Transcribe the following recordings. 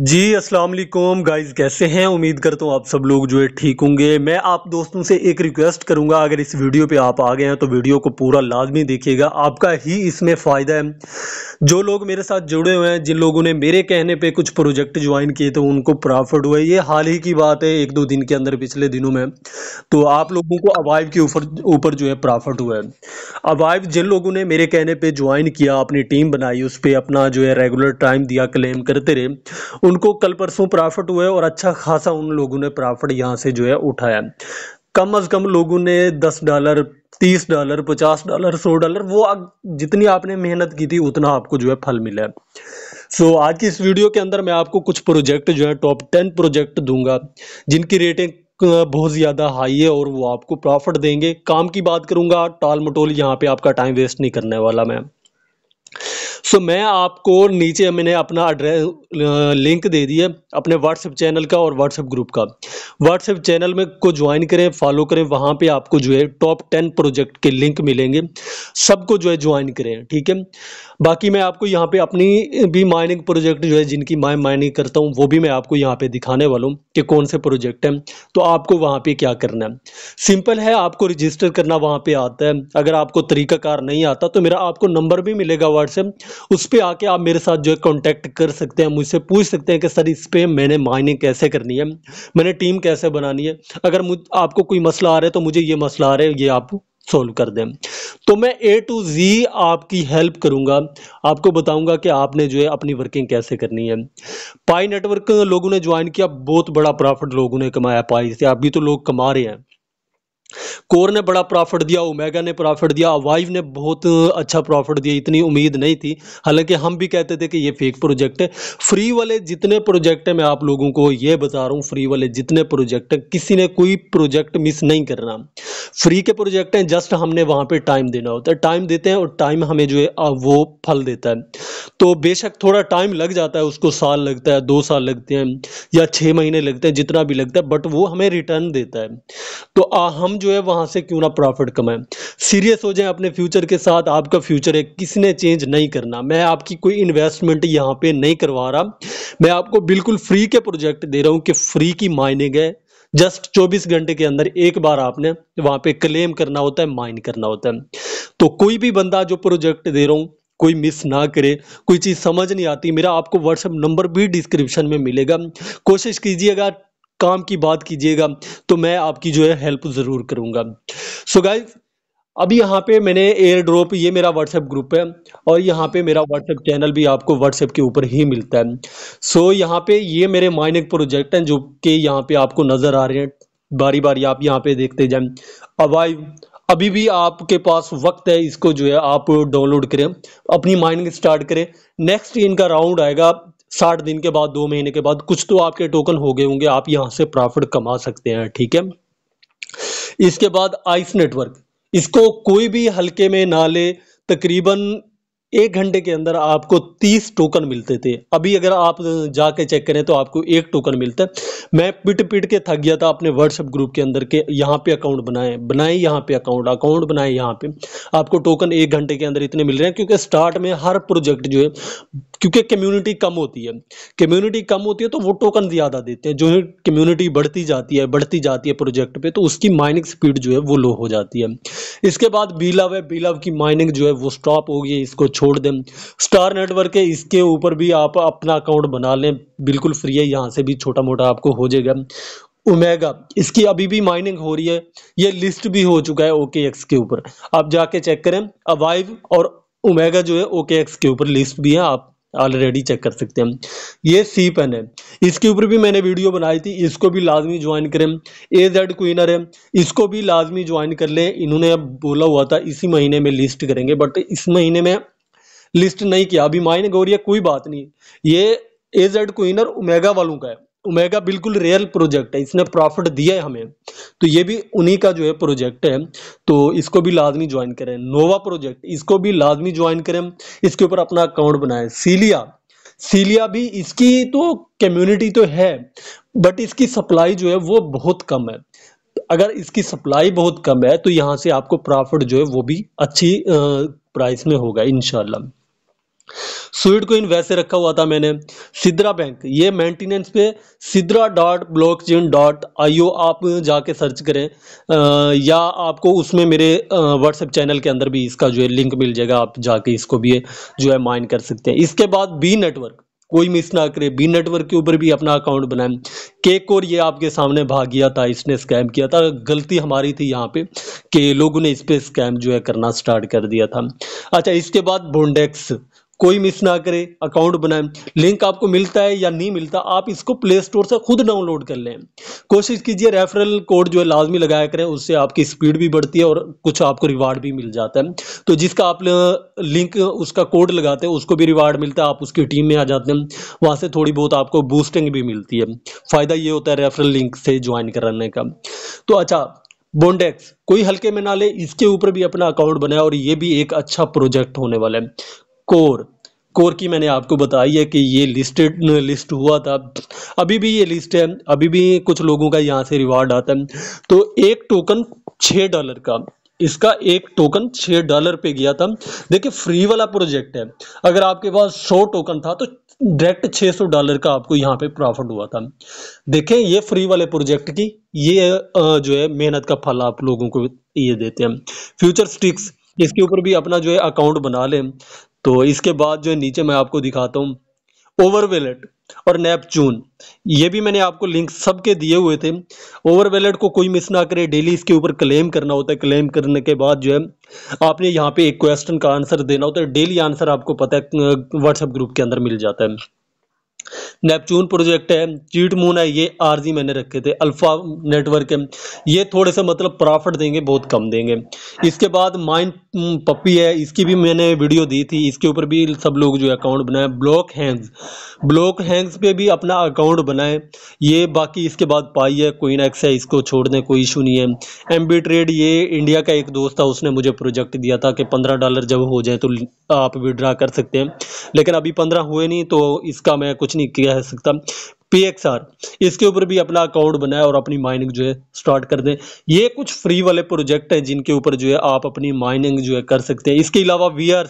जी अस्सलाम वालेकुम गाइस कैसे हैं उम्मीद करता हूँ आप सब लोग जो है ठीक होंगे मैं आप दोस्तों से एक रिक्वेस्ट करूंगा अगर इस वीडियो पे आप आ गए हैं तो वीडियो को पूरा लाजमी देखिएगा आपका ही इसमें फ़ायदा है जो लोग मेरे साथ जुड़े हुए हैं जिन लोगों ने मेरे कहने पे कुछ प्रोजेक्ट ज्वाइन किए थे तो उनको प्रॉफिट हुआ ये हाल ही की बात है एक दो दिन के अंदर पिछले दिनों में तो आप लोगों को अवाइव के ऊपर ऊपर जो है प्रॉफिट हुआ है अवाइव जिन लोगों ने मेरे कहने पर ज्वाइन किया अपनी टीम बनाई उस पर अपना जो है रेगुलर टाइम दिया क्लेम करते रहे उनको कल परसों प्रॉफिट हुए और अच्छा खासा उन लोगों ने प्रॉफिट यहाँ से जो है उठाया कम अज कम लोगों ने दस डॉलर तीस डॉलर पचास डॉलर सौ डॉलर वो जितनी आपने मेहनत की थी उतना आपको जो है फल मिला है सो so, आज की इस वीडियो के अंदर मैं आपको कुछ प्रोजेक्ट जो है टॉप टेन प्रोजेक्ट दूंगा जिनकी रेटिंग बहुत ज़्यादा हाई है और वो आपको प्रॉफिट देंगे काम की बात करूंगा टाल मटोल यहाँ पे आपका टाइम वेस्ट नहीं करने वाला मैं सो मैं आपको नीचे मैंने अपना एड्रेस लिंक दे दिया अपने व्हाट्सएप चैनल का और व्हाट्सएप ग्रुप का व्हाट्सएप चैनल में को ज्वाइन करें फॉलो करें वहाँ पे आपको जो है टॉप टेन प्रोजेक्ट के लिंक मिलेंगे सबको जो है ज्वाइन करें ठीक है बाकी मैं आपको यहाँ पे अपनी भी माइनिंग प्रोजेक्ट जो है जिनकी मैं माइनिंग करता हूँ वो भी मैं आपको यहाँ पे दिखाने वाला हूँ कि कौन से प्रोजेक्ट हैं तो आपको वहाँ पे क्या करना है सिंपल है आपको रजिस्टर करना वहाँ पे आता है अगर आपको तरीकाकार नहीं आता तो मेरा आपको नंबर भी मिलेगा व्हाट्सएप उस पर आके आप मेरे साथ जो है कॉन्टैक्ट कर सकते हैं मुझसे पूछ सकते हैं कि सर इस पर मैंने माइनिंग कैसे करनी है मैंने टीम कैसे बनानी है अगर मुझ आपको कोई मसला आ रहा है तो मुझे ये मसला आ रहा है ये आप सोल्व कर दें तो मैं ए टू जी आपकी हेल्प करूंगा आपको बताऊंगा कि आपने जो है अपनी वर्किंग कैसे करनी है पाई नेटवर्क लोगों ने ज्वाइन किया बहुत बड़ा प्रॉफिट लोगों ने कमाया पाई से अभी तो लोग कमा रहे हैं कोर ने बड़ा प्रॉफिट दिया ओमेगा ने प्रॉफिट दिया वाइव ने बहुत अच्छा प्रॉफिट दिया इतनी उम्मीद नहीं थी हालांकि हम भी कहते थे कि ये फेक प्रोजेक्ट है फ्री वाले जितने प्रोजेक्ट है मैं आप लोगों को ये बता रहा हूँ फ्री वाले जितने प्रोजेक्ट हैं किसी ने कोई प्रोजेक्ट मिस नहीं करना फ्री के प्रोजेक्ट हैं जस्ट हमने वहाँ पर टाइम देना होता है टाइम देते हैं और टाइम हमें जो है वो फल देता है तो बेशक थोड़ा टाइम लग जाता है उसको साल लगता है दो साल लगते हैं या छः महीने लगते हैं जितना भी लगता है बट वो हमें रिटर्न देता है तो आ, हम जो है वहाँ से क्यों ना प्रॉफिट कमाएं सीरियस हो जाएं अपने फ्यूचर के साथ आपका फ्यूचर है किसने चेंज नहीं करना मैं आपकी कोई इन्वेस्टमेंट यहाँ पे नहीं करवा रहा मैं आपको बिल्कुल फ्री के प्रोजेक्ट दे रहा हूँ कि फ्री की माइनिंग है जस्ट 24 घंटे के अंदर एक बार आपने वहां पे क्लेम करना होता है माइन करना होता है तो कोई भी बंदा जो प्रोजेक्ट दे रहा हूँ कोई मिस ना करे कोई चीज़ समझ नहीं आती मेरा आपको व्हाट्सएप नंबर भी डिस्क्रिप्शन में मिलेगा कोशिश कीजिएगा काम की बात कीजिएगा तो मैं आपकी जो है हेल्प ज़रूर करूँगा सो so गाइज अभी यहाँ पे मैंने एयर ड्रॉप ये मेरा व्हाट्सएप ग्रुप है और यहाँ पे मेरा व्हाट्सएप चैनल भी आपको व्हाट्सएप के ऊपर ही मिलता है सो so, यहाँ पे ये मेरे माइनिंग प्रोजेक्ट हैं जो कि यहाँ पे आपको नज़र आ रहे हैं बारी बारी आप यहाँ पे देखते जाएं अवाइव अभी भी आपके पास वक्त है इसको जो है आप डाउनलोड करें अपनी माइनिंग स्टार्ट करें नेक्स्ट इनका राउंड आएगा साठ दिन के बाद दो महीने के बाद कुछ तो आपके टोकन हो गए होंगे आप यहाँ से प्रॉफिट कमा सकते हैं ठीक है इसके बाद आइस नेटवर्क इसको कोई भी हल्के में ना ले तकरीबन एक घंटे के अंदर आपको तीस टोकन मिलते थे अभी अगर आप जाके चेक करें तो आपको एक टोकन मिलता है मैं पिट पिट के थक गया था अपने व्हाट्सएप ग्रुप के अंदर के यहाँ पे अकाउंट बनाए बनाए यहाँ पे अकाउंट अकाउंट बनाए यहाँ पे आपको टोकन एक घंटे के अंदर इतने मिल रहे हैं क्योंकि स्टार्ट में हर प्रोजेक्ट जो है क्योंकि कम्युनिटी कम होती है कम्युनिटी कम होती है तो वो टोकन ज़्यादा देते हैं जो कम्युनिटी बढ़ती जाती है बढ़ती जाती है प्रोजेक्ट पे तो उसकी माइनिंग स्पीड जो है वो लो हो जाती है इसके बाद बीलव है बीलव की माइनिंग जो है वो स्टॉप हो गई इसको छोड़ दें स्टार नेटवर्क है इसके ऊपर भी आप अपना अकाउंट बना लें बिल्कुल फ्री है यहाँ से भी छोटा मोटा आपको हो जाएगा उमेगा इसकी अभी भी माइनिंग हो रही है ये लिस्ट भी हो चुका है ओके एक्स के ऊपर आप जाके चेक करें अवाइव और उमेगा जो है ओके एक्स के ऊपर लिस्ट भी है आप ऑलरेडी चेक कर सकते हैं ये सी पेन है इसके ऊपर भी मैंने वीडियो बनाई थी इसको भी लाजमी ज्वाइन करें ए जेड क्वीनर है इसको भी लाजमी ज्वाइन कर लें इन्होंने बोला हुआ था इसी महीने में लिस्ट करेंगे बट इस महीने में लिस्ट नहीं किया अभी माइन गौरिया कोई बात नहीं ये एजेड क्वीनर उमेगा वालों का है उमेगा बिल्कुल रियल प्रोजेक्ट है इसने प्रॉफिट दिया है हमें तो ये भी उन्हीं का जो है प्रोजेक्ट है तो इसको भी लाजमी ज्वाइन करें नोवा प्रोजेक्ट इसको भी लाजमी ज्वाइन करें इसके ऊपर अपना अकाउंट बनाए सीलिया सीलिया भी इसकी तो कम्युनिटी तो है बट इसकी सप्लाई जो है वो बहुत कम है अगर इसकी सप्लाई बहुत कम है तो यहाँ से आपको प्रॉफिट जो है वो भी अच्छी प्राइस में होगा इनशाला स्वीट कोइन वैसे रखा हुआ था मैंने सिद्रा बैंक ये मेंटेनेंस पे Sidra dot blockchain dot ai आप जाके सर्च करें आ, या आपको उसमें मेरे व्हाट्सएप चैनल के अंदर भी इसका जो है लिंक मिल जाएगा आप जाके इसको भी जो है माइन कर सकते हैं इसके बाद बी नेटवर्क कोई मिस ना करे बी नेटवर्क के ऊपर भी अपना अकाउंट बनाएं केक और ये आपके सामने भाग गया था इसने स्कैम किया था गलती हमारी थी यहाँ पे कि लोगों ने इस पर स्कैम जो है करना स्टार्ट कर दिया था अच्छा इसके बाद बोंडेक्स कोई मिस ना करे अकाउंट बनाएं लिंक आपको मिलता है या नहीं मिलता आप इसको प्ले स्टोर से खुद डाउनलोड कर लें कोशिश कीजिए रेफरल कोड जो है लाजमी लगाया करें उससे आपकी स्पीड भी बढ़ती है और कुछ आपको रिवार्ड भी मिल जाता है तो जिसका आप लिंक उसका कोड लगाते हैं उसको भी रिवार्ड मिलता है आप उसकी टीम में आ जाते हैं वहाँ से थोड़ी बहुत आपको बूस्टिंग भी मिलती है फ़ायदा ये होता है रेफरल लिंक से ज्वाइन कराने का तो अच्छा बोंडेक्स कोई हल्के में ना ले इसके ऊपर भी अपना अकाउंट बनाया और ये भी एक अच्छा प्रोजेक्ट होने वाला है कोर कोर की मैंने आपको बताई है कि ये लिस्टेड लिस्ट हुआ था अभी भी ये लिस्ट है अभी भी कुछ लोगों का यहाँ से रिवार्ड आता है तो एक टोकन छः डॉलर का इसका एक टोकन छः डॉलर पे गया था देखिए फ्री वाला प्रोजेक्ट है अगर आपके पास सौ टोकन था तो डायरेक्ट 600 डॉलर का आपको यहाँ पे प्रॉफिट हुआ था देखें ये फ्री वाले प्रोजेक्ट की ये जो है मेहनत का फल आप लोगों को ये देते हैं फ्यूचर स्टिक्स इसके ऊपर भी अपना जो है अकाउंट बना लें तो इसके बाद जो नीचे मैं आपको दिखाता हूँ ओवरवेलेट और नेपचून ये भी मैंने आपको लिंक सबके दिए हुए थे ओवरवेलेट को कोई मिस ना करे डेली इसके ऊपर क्लेम करना होता है क्लेम करने के बाद जो है आपने यहाँ पे एक क्वेश्चन का आंसर देना होता है डेली आंसर आपको पता है व्हाट्सएप ग्रुप के अंदर मिल जाता है नेपचून प्रोजेक्ट है चीट मून है ये जी मैंने रखे थे अल्फा नेटवर्क है ये थोड़े से मतलब प्रॉफिट देंगे बहुत कम देंगे इसके बाद माइंड पप्पी है इसकी भी मैंने वीडियो दी थी इसके ऊपर भी सब लोग जो अकाउंट बनाए ब्लॉक हैंग्स ब्लॉक हैंग्स पे भी अपना अकाउंट बनाए ये बाकी इसके बाद पाई है कोइन एक्स है इसको छोड़ दें कोई इशू नहीं है एम ट्रेड ये इंडिया का एक दोस्त था उसने मुझे प्रोजेक्ट दिया था कि पंद्रह डॉलर जब हो जाए तो आप विड्रा कर सकते हैं लेकिन अभी पंद्रह हुए नहीं तो इसका मैं कुछ नहीं कह सकता पी एक्स आर इसके ऊपर भी अपना अकाउंट बनाए और अपनी माइनिंग जो है स्टार्ट कर दें ये कुछ फ्री वाले प्रोजेक्ट हैं जिनके ऊपर जो है आप अपनी माइनिंग जो है कर सकते हैं इसके अलावा वी आर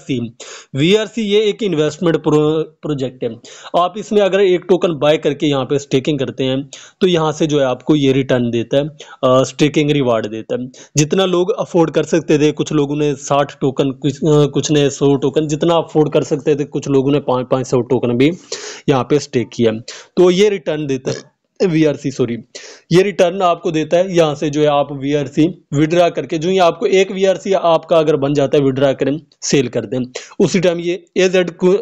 ये एक इन्वेस्टमेंट प्रो, प्रोजेक्ट है आप इसमें अगर एक टोकन बाय करके यहाँ पे स्टेकिंग करते हैं तो यहाँ से जो है आपको ये रिटर्न देता है स्टेकिंग रिवार्ड देता है जितना लोग अफोर्ड कर सकते थे कुछ लोगों ने साठ टोकन कुछ, कुछ ने सौ टोकन जितना अफोर्ड कर सकते थे कुछ लोगों ने पाँच पाँच सौ टोकन भी यहाँ पे स्टेक किया तो ये रिटर्न देता है वी सॉरी ये रिटर्न आपको देता है यहाँ से जो है आप वी आर सी विड्रा करके जो ये आपको एक वी आर सी आपका अगर बन जाता है विड्रा करें सेल कर दें उसी टाइम ये एज एड को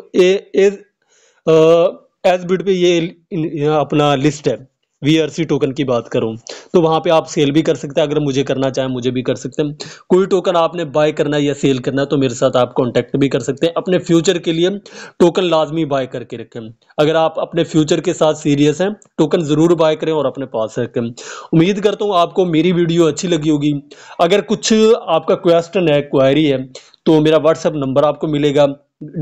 एज बिड पे ये अपना लिस्ट है वी टोकन की बात करूँ तो वहां पे आप सेल भी कर सकते हैं अगर मुझे करना चाहे मुझे भी कर सकते हैं कोई टोकन आपने बाय करना है या सेल करना है तो मेरे साथ आप कॉन्टैक्ट भी कर सकते हैं अपने फ्यूचर के लिए टोकन लाजमी बाय करके रखें अगर आप अपने फ्यूचर के साथ सीरियस हैं टोकन ज़रूर बाय करें और अपने पास रखें उम्मीद करता हूँ आपको मेरी वीडियो अच्छी लगी होगी अगर कुछ आपका क्वेश्चन है क्वायरी है तो मेरा व्हाट्सअप नंबर आपको मिलेगा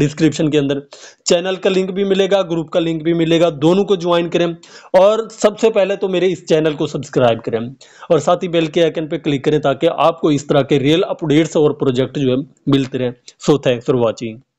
डिस्क्रिप्शन के अंदर चैनल का लिंक भी मिलेगा ग्रुप का लिंक भी मिलेगा दोनों को ज्वाइन करें और सबसे पहले तो मेरे इस चैनल को सब्सक्राइब करें और साथ ही बेल के आइकन पर क्लिक करें ताकि आपको इस तरह के रियल अपडेट्स और प्रोजेक्ट जो है मिलते रहें सो थैंक्स फॉर वॉचिंग